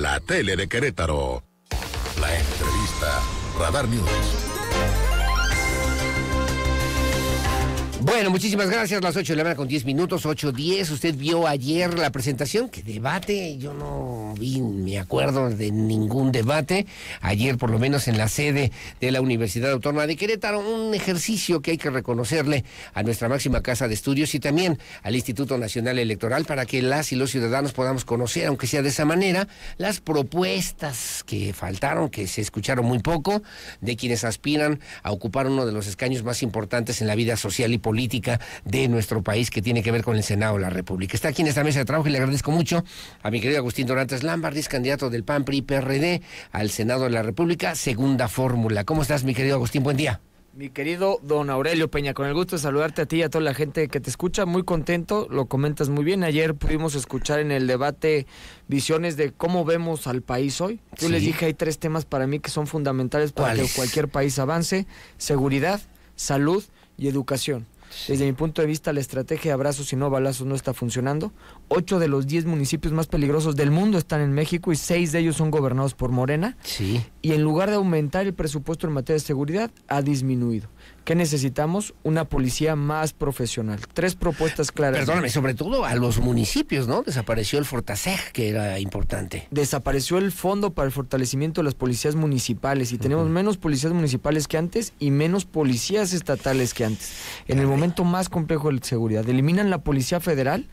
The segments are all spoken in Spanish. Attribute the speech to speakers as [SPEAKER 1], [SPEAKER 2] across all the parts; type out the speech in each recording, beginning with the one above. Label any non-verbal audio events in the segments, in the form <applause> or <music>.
[SPEAKER 1] la tele de Querétaro. La entrevista Radar News. Bueno, muchísimas gracias. Las 8 de la mañana con 10 minutos, 8.10. Usted vio ayer la presentación. ¿Qué debate? Yo no vi, me acuerdo de ningún debate. Ayer, por lo menos en la sede de la Universidad Autónoma de Querétaro, un ejercicio que hay que reconocerle a nuestra máxima casa de estudios y también al Instituto Nacional Electoral para que las y los ciudadanos podamos conocer, aunque sea de esa manera, las propuestas que faltaron, que se escucharon muy poco, de quienes aspiran a ocupar uno de los escaños más importantes en la vida social y política política de nuestro país que tiene que ver con el Senado de la República. Está aquí en esta mesa de trabajo y le agradezco mucho a mi querido Agustín Dorantes Lambardis, candidato del PAN PRI PRD al Senado de la República, segunda fórmula. ¿Cómo estás, mi querido Agustín? Buen día.
[SPEAKER 2] Mi querido don Aurelio Peña, con el gusto de saludarte a ti y a toda la gente que te escucha, muy contento, lo comentas muy bien. Ayer pudimos escuchar en el debate visiones de cómo vemos al país hoy. Yo les dije, hay tres temas para mí que son fundamentales para que cualquier país avance, seguridad, salud y educación. Desde mi punto de vista, la estrategia de abrazos y no balazos no está funcionando. Ocho de los diez municipios más peligrosos del mundo están en México y seis de ellos son gobernados por Morena. Sí. Y en lugar de aumentar el presupuesto en materia de seguridad, ha disminuido. ¿Qué necesitamos? Una policía más profesional. Tres propuestas claras. Perdóname, sobre todo a los municipios, ¿no? Desapareció el Fortaseg, que era importante. Desapareció el fondo para el fortalecimiento de las policías municipales y tenemos menos policías municipales que antes y menos policías estatales que antes. En el momento momento más complejo de seguridad. Eliminan la Policía Federal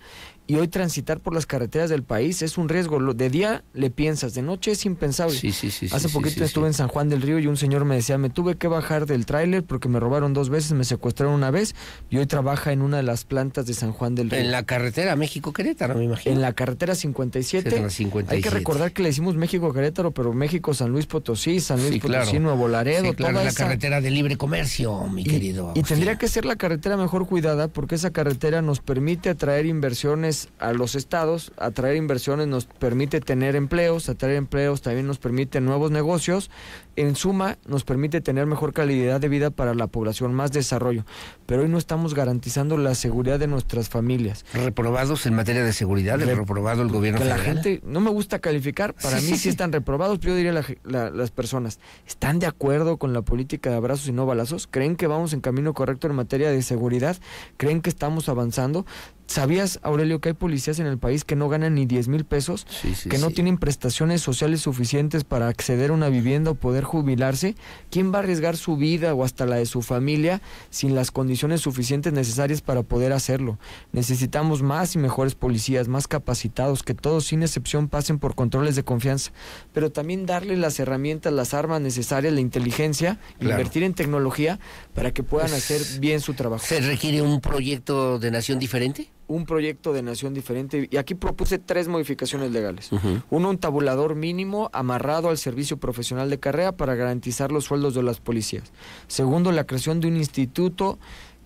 [SPEAKER 2] y hoy transitar por las carreteras del país es un riesgo. De día le piensas, de noche es impensable. Sí, sí, Hace poquito estuve en San Juan del Río y un señor me decía, me tuve que bajar del tráiler porque me robaron dos veces, me secuestraron una vez y hoy trabaja en una de las plantas de San Juan del Río. En la carretera México-Querétaro, me imagino. En la carretera 57. Hay que recordar que le hicimos México-Querétaro, pero México-San Luis Potosí, San Luis Potosí, Nuevo Laredo. la carretera
[SPEAKER 1] de libre comercio, mi querido. Y
[SPEAKER 2] tendría que ser la carretera mejor cuidada porque esa carretera nos permite atraer inversiones a los estados, atraer inversiones nos permite tener empleos, atraer empleos también nos permite nuevos negocios en suma nos permite tener mejor calidad de vida para la población, más desarrollo, pero hoy no estamos garantizando la seguridad de nuestras familias. Reprobados en materia de seguridad, reprobado el gobierno. Que la gente no me gusta calificar, para mí sí, están reprobados, pero yo diría las personas, ¿están de acuerdo con la política de abrazos y no balazos? ¿Creen que vamos en camino correcto en materia de seguridad? ¿Creen que estamos avanzando? ¿Sabías, Aurelio, que hay policías en el país que no ganan ni 10 mil pesos, que no tienen prestaciones sociales suficientes para acceder a una vivienda o poder jubilarse, ¿quién va a arriesgar su vida o hasta la de su familia sin las condiciones suficientes necesarias para poder hacerlo? Necesitamos más y mejores policías, más capacitados, que todos sin excepción pasen por controles de confianza, pero también darle las herramientas, las armas necesarias, la inteligencia, invertir en tecnología para que puedan pues, hacer bien su trabajo. ¿Se requiere un proyecto de nación diferente? un proyecto de nación diferente y aquí propuse tres modificaciones legales. Uno, un tabulador mínimo amarrado al servicio profesional de carrera para garantizar los sueldos de las policías. Segundo, la creación de un instituto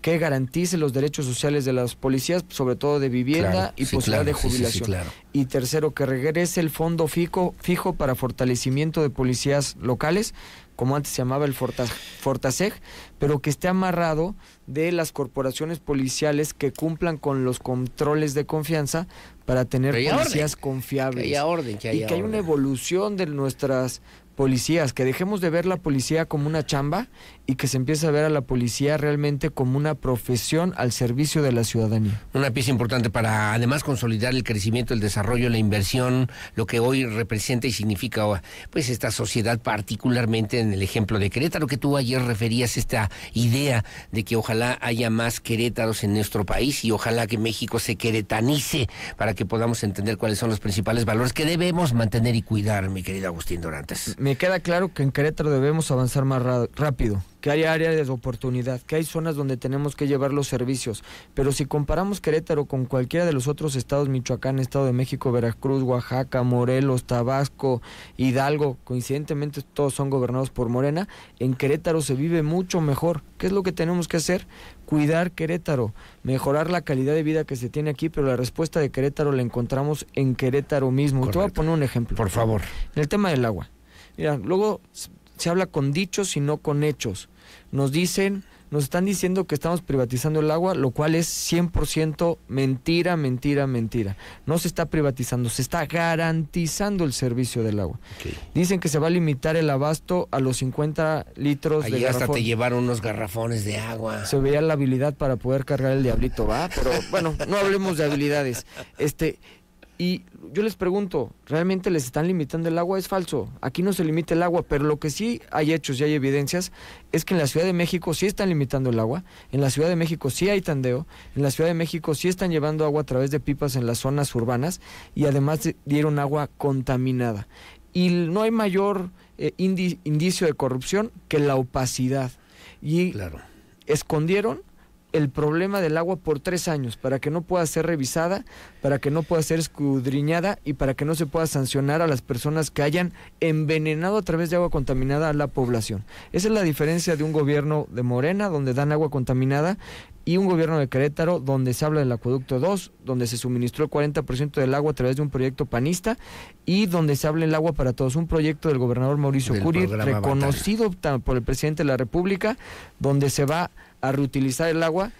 [SPEAKER 2] que garantice los derechos sociales de las policías, sobre todo de vivienda y posibilidad de jubilación. Y tercero, que regrese el fondo fico fijo para fortalecimiento de policías locales como antes se llamaba el Fortaseg, pero que esté amarrado de las corporaciones policiales que cumplan con los controles de confianza para tener policías confiables. orden, y que haya una evolución de nuestras policías, que dejemos de ver la policía como una chamba y que se empiece a ver a la policía realmente como una profesión al servicio de la ciudadanía. Una
[SPEAKER 1] pieza importante para además consolidar el crecimiento, el desarrollo, la inversión, lo que hoy representa y significa pues esta sociedad particularmente en el ejemplo de Querétaro que tú ayer referías esta idea de que ojalá haya más querétaros en nuestro país y ojalá que México se queretanice para que podamos entender cuáles son los principales valores
[SPEAKER 2] que debemos mantener y cuidar, mi querido Agustín Dorantes. Me queda claro que en Querétaro debemos avanzar más rápido que hay áreas de oportunidad, que hay zonas donde tenemos que llevar los servicios. Pero si comparamos Querétaro con cualquiera de los otros estados, Michoacán, Estado de México, Veracruz, Oaxaca, Morelos, Tabasco, Hidalgo, coincidentemente todos son gobernados por Morena, en Querétaro se vive mucho mejor. ¿Qué es lo que tenemos que hacer? Cuidar Querétaro, mejorar la calidad de vida que se tiene aquí, pero la respuesta de Querétaro la encontramos en Querétaro mismo. Te voy a poner un ejemplo. Por favor. el tema del agua. Mira, luego se habla con dichos y no con hechos. Nos dicen, nos están diciendo que estamos privatizando el agua, lo cual es 100% mentira, mentira, mentira. No se está privatizando, se está garantizando el servicio del agua. Dicen que se va a limitar el abasto a los 50 litros de garrafón. hasta te llevaron unos garrafones de agua. Se veía la habilidad para poder cargar el diablito, va, pero bueno, no hablemos de habilidades. Este, y yo les pregunto, ¿realmente les están limitando el agua? Es falso. Aquí no se limita el agua, pero lo que sí hay hechos y hay evidencias es que en la Ciudad de México sí están limitando el agua, en la Ciudad de México sí hay tandeo, en la Ciudad de México sí están llevando agua a través de pipas en las zonas urbanas y además dieron agua contaminada. Y no hay mayor eh, indicio de corrupción que la opacidad. Y escondieron el problema del agua por tres años, para que no pueda ser revisada, para que no pueda ser escudriñada y para que no se pueda sancionar a las personas que hayan envenenado a través de agua contaminada a la población. Esa es la diferencia de un gobierno de Morena, donde dan agua contaminada, y un gobierno de Querétaro, donde se habla del acueducto 2, donde se suministró el 40% del agua a través de un proyecto panista, y donde se habla el agua para todos, un proyecto del gobernador Mauricio Curi, reconocido por el presidente de la República, donde se va a reutilizar el agua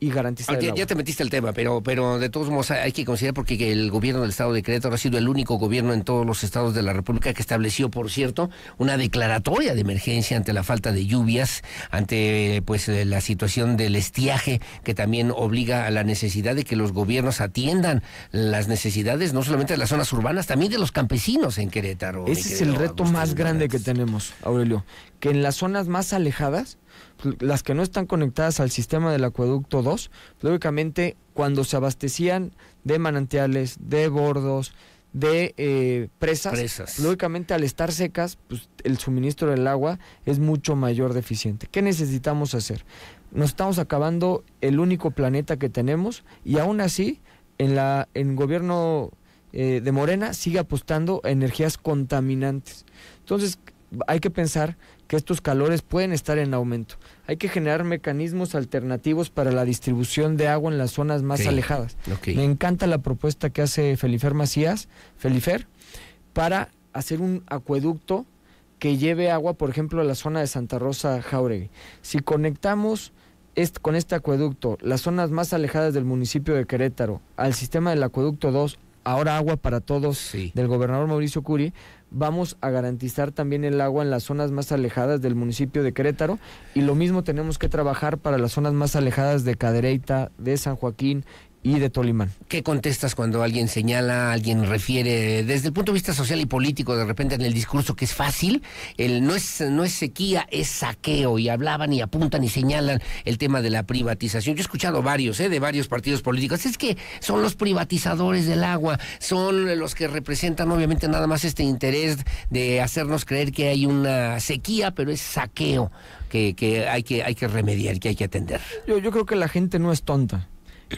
[SPEAKER 2] y garantizar. el agua. ya
[SPEAKER 1] te metiste el tema, pero, pero de todos modos hay que considerar porque el gobierno del estado de Querétaro ha sido el único gobierno en todos los estados de la República que estableció, por cierto, una declaratoria de emergencia ante la falta de lluvias, ante pues eh, la situación del estiaje que también obliga a la necesidad de que los gobiernos atiendan las necesidades no solamente de las zonas urbanas, también de los campesinos en
[SPEAKER 2] Querétaro. Ese es el reto más grande que tenemos, Aurelio, que en las zonas más alejadas las que no están conectadas al sistema del acueducto 2, lógicamente cuando se abastecían de manantiales, de bordos, de eh, presas, lógicamente al estar secas, pues, el suministro del agua es mucho mayor deficiente. ¿Qué necesitamos hacer? Nos estamos acabando el único planeta que tenemos y aún así en la en gobierno eh, de Morena sigue apostando a energías contaminantes. Entonces hay que pensar que estos calores pueden estar en aumento. Hay que generar mecanismos alternativos para la distribución de agua en las zonas más alejadas. Me encanta la propuesta que hace Felifer Macías, Felifer, para hacer un acueducto que lleve agua, por ejemplo, a la zona de Santa Rosa Jauregui. Si conectamos con este acueducto las zonas más alejadas del municipio de Querétaro al sistema del acueducto 2 ahora agua para todos del gobernador Mauricio Curi, vamos a garantizar también el agua en las zonas más alejadas del municipio de Querétaro y lo mismo tenemos que trabajar para las zonas más alejadas de Cadereyta, de San Joaquín y
[SPEAKER 1] de Tolimán. ¿Qué contestas cuando alguien señala, alguien refiere, desde el punto de vista social y político, de repente en el discurso que es fácil, el no es, no es sequía, es saqueo, y hablaban y apuntan y señalan el tema de la privatización. Yo he escuchado varios, ¿eh? de varios partidos políticos, es que son los privatizadores del agua, son los que representan obviamente nada más este interés de hacernos creer que hay una sequía, pero es saqueo que, que,
[SPEAKER 2] hay, que hay que remediar, que hay que atender. Yo, yo creo que la gente no es tonta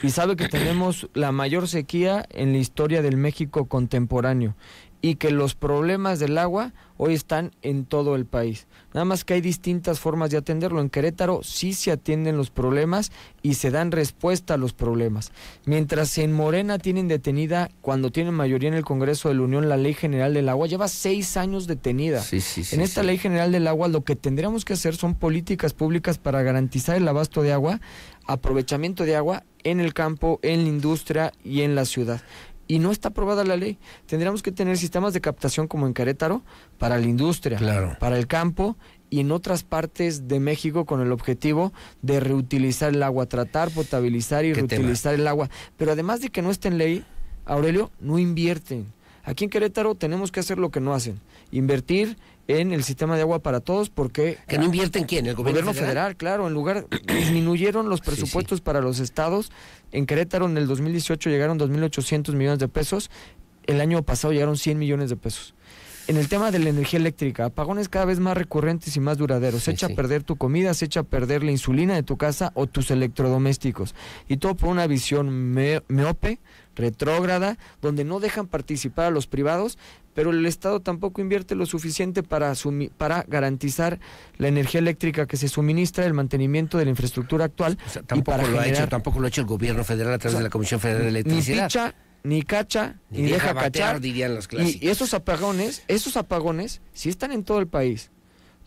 [SPEAKER 2] y sabe que tenemos la mayor sequía en la historia del México contemporáneo y que los problemas del agua hoy están en todo el país. Nada más que hay distintas formas de atenderlo. En Querétaro sí se atienden los problemas y se dan respuesta a los problemas. Mientras en Morena tienen detenida, cuando tienen mayoría en el Congreso de la Unión, la Ley General del Agua, lleva seis años detenida.
[SPEAKER 1] en esta Ley
[SPEAKER 2] General del Agua lo que tendríamos que hacer son políticas públicas para garantizar el abasto de agua, aprovechamiento de agua en el campo, en la industria y en la ciudad y no está aprobada la ley. Tendríamos que tener sistemas de captación como en Querétaro para la industria, claro. para el campo y en otras partes de México con el objetivo de reutilizar el agua, tratar, potabilizar y reutilizar el agua. Pero además de que no esté en ley, Aurelio, no invierten. Aquí en Querétaro tenemos que hacer lo que no hacen, invertir en el sistema de agua para todos porque... ¿Que no invierte en quién? ¿El gobierno, gobierno federal? claro. En lugar, disminuyeron los presupuestos para los estados. En Querétaro en el 2018 llegaron 2.800 millones de pesos. El año pasado llegaron 100 millones de pesos. En el tema de la energía eléctrica, apagones cada vez más recurrentes y más duraderos. se echa a perder tu comida, se echa a perder la insulina de tu casa o tus electrodomésticos. Y todo por una visión meope retrógrada, donde no dejan participar a los privados pero el Estado tampoco invierte lo suficiente para, para garantizar la energía eléctrica que se suministra, el mantenimiento de la infraestructura actual. tampoco, lo ha hecho, tampoco lo ha hecho el gobierno
[SPEAKER 1] federal a través de la Comisión Federal de Electricidad. Ni
[SPEAKER 2] picha, ni cacha, ni, deja, cachar. Dirían y, esos apagones, esos apagones sí están en todo el país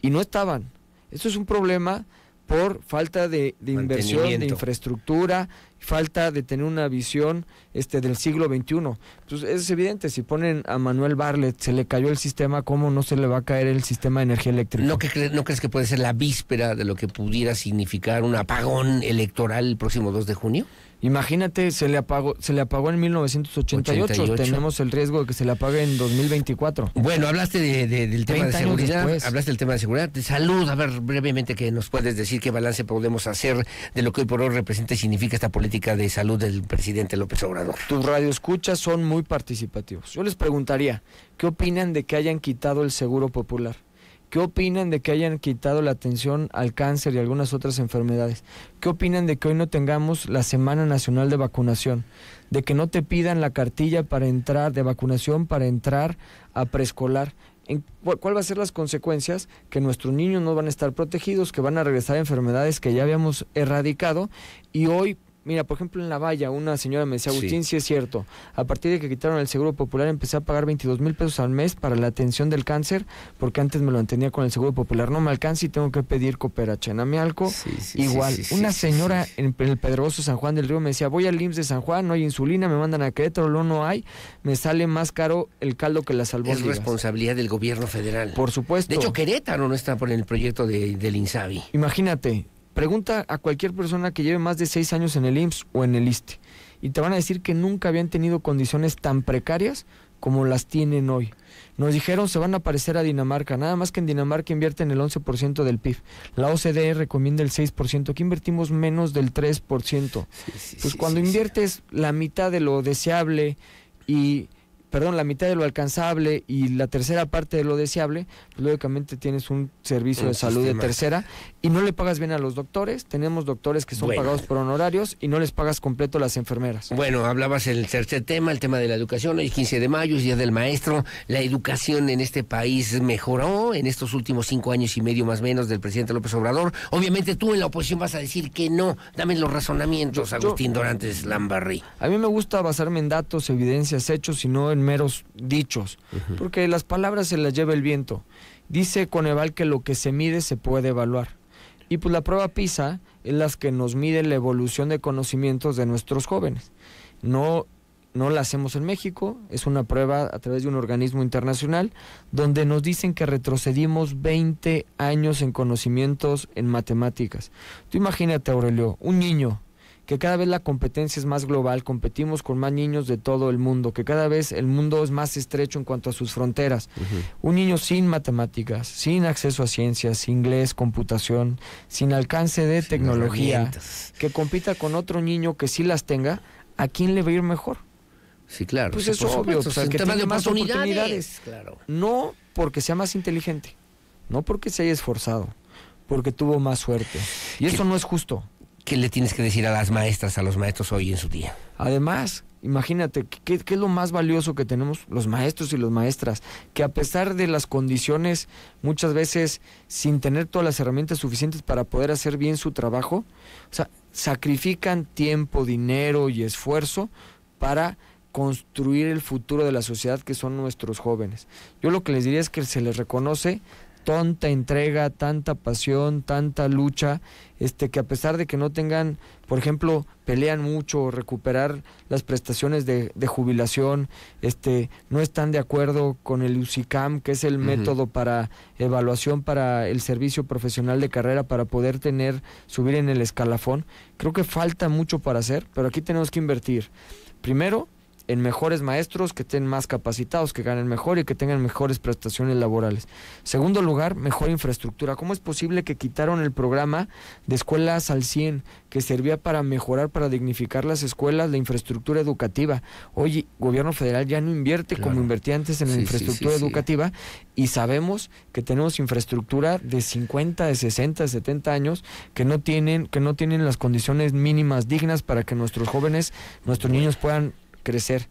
[SPEAKER 2] y no estaban. Esto es un problema por falta de, de inversión, de infraestructura falta de tener una visión este del siglo XXI. entonces pues, es evidente, si ponen a Manuel Barlet, se le cayó el sistema, ¿cómo no se le va a caer el sistema de energía eléctrica?
[SPEAKER 1] ¿No, que no crees que puede ser la víspera de lo que pudiera significar un apagón electoral el próximo 2 de junio? Imagínate, se le apagó,
[SPEAKER 2] se le apagó en 1988. Tenemos el riesgo de que se le apague en 2024. Bueno, hablaste de, del tema de seguridad, hablaste del tema de seguridad, de salud. A ver, brevemente, ¿qué nos puedes
[SPEAKER 1] decir? ¿Qué balance podemos hacer de lo que hoy por hoy representa y significa esta política? de salud del presidente
[SPEAKER 2] López Obrador. Tus radioescuchas son muy participativos. Yo les preguntaría, ¿qué opinan de que hayan quitado el seguro popular? ¿Qué opinan de que hayan quitado la atención al cáncer y algunas otras enfermedades? ¿Qué opinan de que hoy no tengamos la Semana Nacional de Vacunación? De que no te pidan la cartilla para entrar de vacunación para entrar a preescolar. ¿Cuáles ¿Cuál va a ser las consecuencias? Que nuestros niños no van a estar protegidos, que van a regresar enfermedades que ya habíamos erradicado y hoy Mira, por ejemplo, en La Valla, una señora me decía, Agustín, sí. es cierto, a partir de que quitaron el Seguro Popular empecé a pagar 22 mil pesos al mes para la atención del cáncer, porque antes me lo entendía con el Seguro Popular, no me alcanza y tengo que pedir cooperación a mi Igual, una señora en el Pedroso San Juan del Río me decía, voy al IMSS de San Juan, no hay insulina, me mandan a Querétaro, no, no hay, me sale más caro el caldo que la albóndigas. Es responsabilidad del gobierno federal. Por supuesto. De hecho, Querétaro no está por el proyecto de, del INSABI. Imagínate, Pregunta a cualquier persona que lleve más de seis años en el IMSS o en el ISTE y te van a decir que nunca habían tenido condiciones tan precarias como las tienen hoy. Nos dijeron se van a parecer a Dinamarca, nada más que en Dinamarca invierten el 11% del PIB. La OCDE recomienda el 6%, aquí invertimos menos del 3%. pues cuando inviertes la mitad de lo deseable y perdón, la mitad de lo alcanzable y la tercera parte de lo deseable, pues, lógicamente tienes un servicio de salud de tercera y no le pagas bien a los doctores. Tenemos doctores que son pagados por honorarios y no les pagas completo las enfermeras. Bueno,
[SPEAKER 1] hablabas el tercer tema, el tema de la educación. El 15 de mayo es Día del Maestro. La educación en este país mejoró en estos últimos cinco años y medio más menos del presidente López Obrador. Obviamente tú en la oposición vas a decir que no. Dame los razonamientos, Agustín Dorantes Lambarri.
[SPEAKER 2] A mí me gusta basarme en datos, evidencias, hechos y no en primeros dichos, porque las palabras se las lleva el viento. Dice Coneval que lo que se mide se puede evaluar. Y pues la prueba PISA es las que nos mide la evolución de conocimientos de nuestros jóvenes. No, no la hacemos en México, es una prueba a través de un organismo internacional donde nos dicen que retrocedimos 20 años en conocimientos en matemáticas. Tú imagínate, Aurelio, un niño que cada vez la competencia es más global, competimos con más niños de todo el mundo, que cada vez el mundo es más estrecho en cuanto a sus fronteras. Un niño sin matemáticas, sin acceso a ciencias, inglés, computación, sin alcance de tecnología, que compita con otro niño que sí las tenga, ¿a quién le va a ir mejor? Sí, claro. Pues es obvio, que tiene más oportunidades. Claro. No porque sea más inteligente, no porque se haya esforzado, porque tuvo más suerte. Y eso no es justo. ¿qué le tienes que decir a las maestras, a los maestros hoy en su día? Además, imagínate, ¿qué, es lo más valioso que tenemos los maestros y las maestras? Que a pesar de las condiciones, muchas veces sin tener todas las herramientas suficientes para poder hacer bien su trabajo, sacrifican tiempo, dinero y esfuerzo para construir el futuro de la sociedad que son nuestros jóvenes. Yo lo que les diría es que se les reconoce Tonta entrega, tanta pasión, tanta lucha, este que a pesar de que no tengan, por ejemplo, pelean mucho, recuperar las prestaciones de, jubilación, este, no están de acuerdo con el UCICAM, que es el método para evaluación para el servicio profesional de carrera para poder tener, subir en el escalafón. Creo que falta mucho para hacer, pero aquí tenemos que invertir. Primero, en mejores maestros, que estén más capacitados, que ganen mejor y que tengan mejores prestaciones laborales. Segundo lugar, mejor infraestructura. ¿Cómo es posible que quitaron el programa de escuelas al 100 que servía para mejorar, para dignificar las escuelas, la infraestructura educativa? Hoy gobierno federal ya no invierte como invertía antes en la infraestructura educativa y sabemos que tenemos infraestructura de 50, de 60, de 70 años que no tienen que no tienen las condiciones mínimas dignas para que nuestros jóvenes, nuestros niños puedan crecer.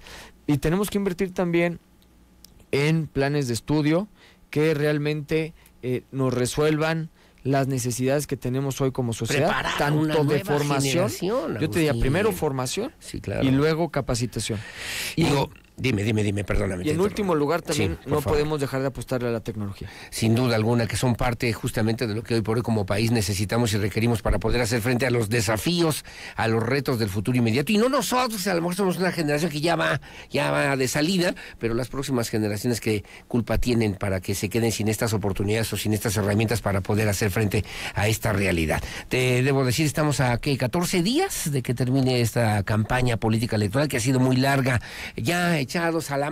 [SPEAKER 2] Y tenemos que invertir también en planes de estudio que realmente eh, nos resuelvan las necesidades que tenemos hoy como sociedad, tanto de formación, yo te diría primero formación y luego capacitación. Y, Digo, Dime, dime, dime, perdóname. Y en último lugar también no podemos dejar de apostarle a la tecnología.
[SPEAKER 1] Sin duda alguna, que son parte justamente de lo que hoy por hoy como país necesitamos y requerimos para poder hacer frente a los desafíos, a los retos del futuro inmediato. Y no nosotros, a lo mejor somos una generación que ya va, ya va de salida, pero las próximas generaciones que culpa tienen para que se queden sin estas oportunidades o sin estas herramientas para poder hacer frente a esta realidad. Te debo decir, estamos a 14 días de que termine esta campaña política electoral que ha sido muy larga. Ya hecha echados a la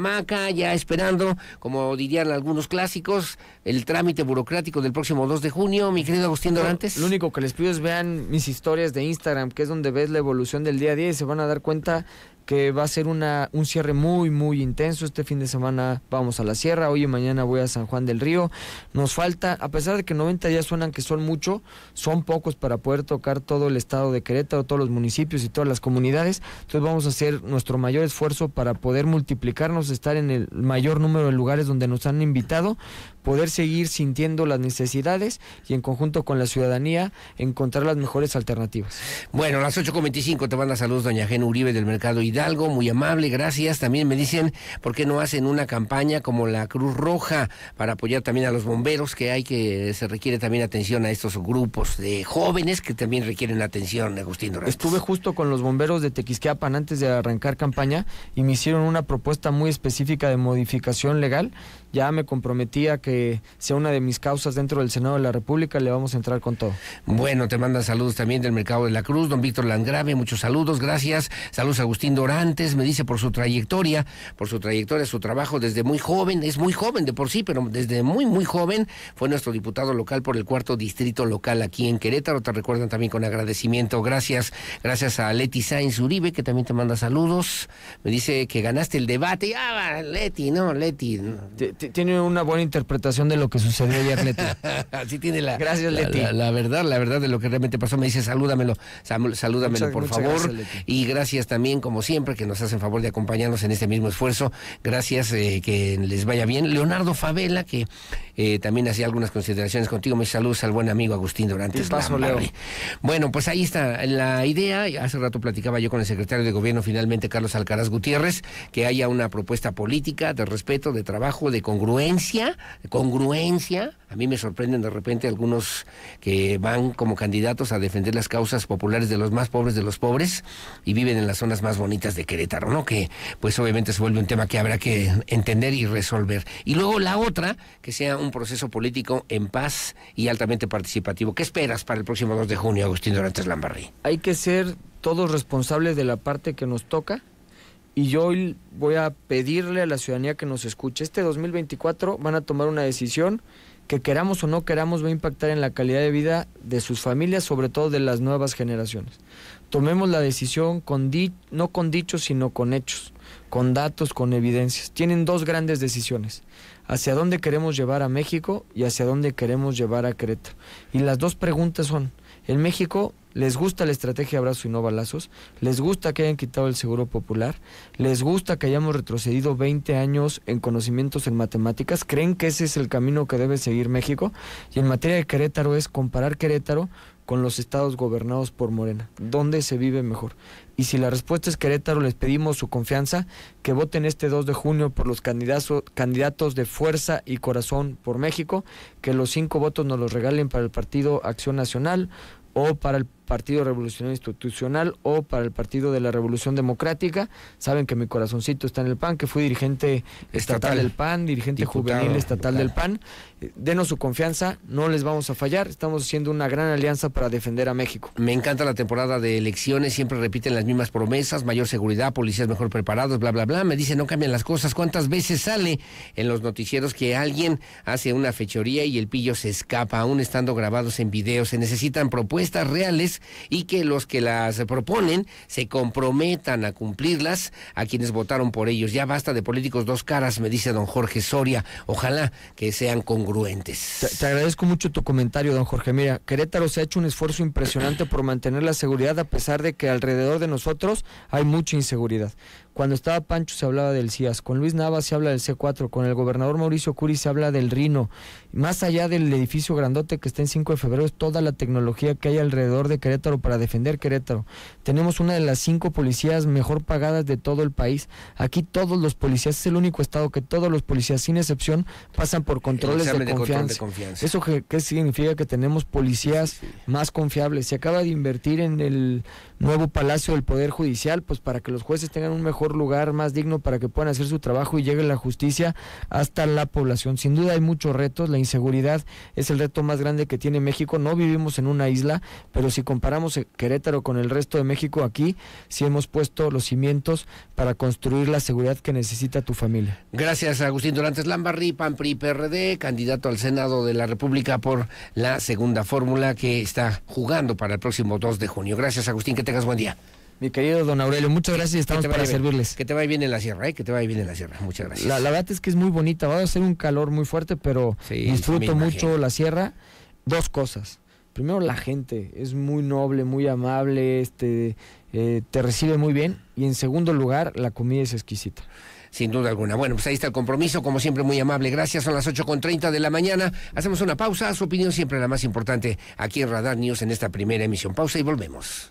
[SPEAKER 1] ya esperando, como dirían algunos
[SPEAKER 2] clásicos, el trámite burocrático del próximo 2 de junio. Mi querido Agustín Dorantes. Lo único que les pido es vean mis historias de Instagram, que es donde ves la evolución del día a día y se van a dar cuenta que va a ser una, un cierre muy, muy intenso. Este fin de semana vamos a la sierra, hoy y mañana voy a San Juan del Río. Nos falta, a pesar de que 90 días suenan que son mucho, son pocos para poder tocar todo el estado de Querétaro, todos los municipios y todas las comunidades. Entonces vamos a hacer nuestro mayor esfuerzo para poder multiplicarnos, estar en el mayor número de lugares donde nos han invitado, poder seguir sintiendo las necesidades y en conjunto con la ciudadanía encontrar las mejores alternativas.
[SPEAKER 1] Bueno, a las 8.25 te manda saludos doña Gen Uribe del Mercado Hidalgo, muy amable, gracias. También me dicen, ¿por qué no hacen una campaña como la Cruz Roja para apoyar también a los bomberos que hay que se requiere también atención a estos grupos de jóvenes que también requieren atención, Agustín Estuve
[SPEAKER 2] justo con los bomberos de Tequisquiapan antes de arrancar campaña y me hicieron una propuesta muy específica de modificación legal ya me comprometía a que sea una de mis causas dentro del Senado de la República, le vamos a entrar con todo. Bueno, te
[SPEAKER 1] manda saludos también del Mercado de la Cruz, don Víctor Langrave, muchos saludos, gracias. Saludos a Agustín Dorantes, me dice por su trayectoria, por su trayectoria, su trabajo desde muy joven, es muy joven de por sí, pero desde muy, muy joven fue nuestro diputado local por el cuarto distrito local aquí en Querétaro, te recuerdan también con agradecimiento, gracias, gracias a Leti Sainz Uribe, que también te manda saludos, me dice que ganaste el debate, ah, Leti, no, Leti tiene una buena
[SPEAKER 2] interpretación de lo que sucedió ayer, Leti.
[SPEAKER 1] <laughs> Así tiene la, gracias, la, La, verdad, la verdad de lo que realmente pasó. Me dice, salúdamelo, salúdamelo, por favor. y gracias también, como siempre, que nos hacen favor de acompañarnos en este mismo esfuerzo. Gracias, eh, que les vaya bien. Leonardo Favela, que eh, también hacía algunas consideraciones contigo. Me saludos al buen amigo Agustín Dorantes. Paso, Bueno, pues ahí está la idea. Hace rato platicaba yo con el secretario de gobierno, finalmente Carlos Alcaraz Gutiérrez, que haya una propuesta política de respeto, de trabajo, de congruencia, congruencia. A mí me sorprenden de repente algunos que van como candidatos a defender las causas populares de los más pobres de los pobres y viven en las zonas más bonitas de Querétaro, ¿no? Que pues obviamente se vuelve un tema que habrá que entender y resolver. Y luego la otra, que sea un proceso político en paz y altamente participativo. ¿Qué esperas para el próximo 2 de junio, Agustín Dorantes Lambarri?
[SPEAKER 2] Hay que ser todos responsables de la parte que nos toca. Y yo hoy voy a pedirle a la ciudadanía que nos escuche. Este 2024 van a tomar una decisión que queramos o no queramos va a impactar en la calidad de vida de sus familias, sobre todo de las nuevas generaciones. Tomemos la decisión con di no con dichos, sino con hechos, con datos, con evidencias. Tienen dos grandes decisiones hacia dónde queremos llevar a México y hacia dónde queremos llevar a Creta. Y las dos preguntas son, en México les gusta la estrategia abrazo y no balazos, les gusta que hayan quitado el seguro popular, les gusta que hayamos retrocedido 20 años en conocimientos en matemáticas, creen que ese es el camino que debe seguir México y en materia de Querétaro es comparar Querétaro con los estados gobernados por Morena, dónde se vive mejor. Y si la respuesta es Querétaro, les pedimos su confianza, que voten este 2 de junio por los candidatos de fuerza y corazón por México, que los cinco votos nos los regalen para el Partido Acción Nacional o para el Partido Revolucionario Institucional o para el Partido de la Revolución Democrática. Saben que mi corazoncito está en el PAN, que fui dirigente estatal, del PAN, dirigente juvenil estatal del PAN. Eh, denos su confianza, no les vamos a fallar. Estamos haciendo una gran alianza para defender
[SPEAKER 1] a México. Me encanta la temporada de elecciones, siempre repiten las mismas promesas, mayor seguridad, policías mejor preparados, bla, bla, bla. Me dicen, no cambian las cosas. ¿Cuántas veces sale en los noticieros que alguien hace una fechoría y el pillo se escapa, aún estando grabados en video? Se necesitan propuestas reales y que los que las proponen se comprometan a cumplirlas a quienes votaron por ellos. Ya basta de políticos dos caras, me dice don Jorge Soria. Ojalá
[SPEAKER 2] que sean congruentes. te agradezco mucho tu comentario, don Jorge. Mira, Querétaro se ha hecho un esfuerzo impresionante por mantener la seguridad a pesar de que alrededor de nosotros hay mucha inseguridad. Cuando estaba Pancho se hablaba del CIAS, con Luis Nava se habla del C4, con el gobernador Mauricio Curi se habla del Rino. Más allá del edificio grandote que está en 5 de febrero, es toda la tecnología que hay alrededor de Querétaro para defender Querétaro. Tenemos una de las cinco policías mejor pagadas de todo el país. Aquí todos los policías, es el único estado que todos los policías, sin excepción, pasan por controles de, confianza. ¿Eso que significa? Que tenemos policías más confiables. Se acaba de invertir en el nuevo Palacio del Poder Judicial, pues para que los jueces tengan un mejor lugar, más digno para que puedan hacer su trabajo y llegue la justicia hasta la población. Sin duda hay muchos retos, la inseguridad es el reto más grande que tiene México. No vivimos en una isla, pero si comparamos Querétaro con el resto de México aquí, sí hemos puesto los cimientos para construir la seguridad que necesita tu familia.
[SPEAKER 1] Gracias, Agustín Durantes, Lambarri, PAMPRI PRD, candidato al Senado de la República por la segunda fórmula que está jugando para el próximo 2 de junio. Gracias, Agustín, que tengas buen día. Mi
[SPEAKER 2] querido don Aurelio, muchas gracias y estamos para servirles.
[SPEAKER 1] Que te vaya bien en la sierra, eh, que te vaya bien en la sierra. Muchas gracias. La,
[SPEAKER 2] verdad es que es muy bonita, va a ser un calor muy fuerte, pero disfruto mucho la sierra. Dos cosas. Primero, la gente es muy noble, muy amable, este, eh, te recibe muy bien. Y en segundo lugar, la comida es exquisita. Sin duda alguna. Bueno, pues ahí está el compromiso, como siempre muy amable. Gracias, son las
[SPEAKER 1] 8.30 de la mañana. Hacemos una pausa, su opinión siempre la más importante aquí en Radar News en esta primera emisión. Pausa y volvemos.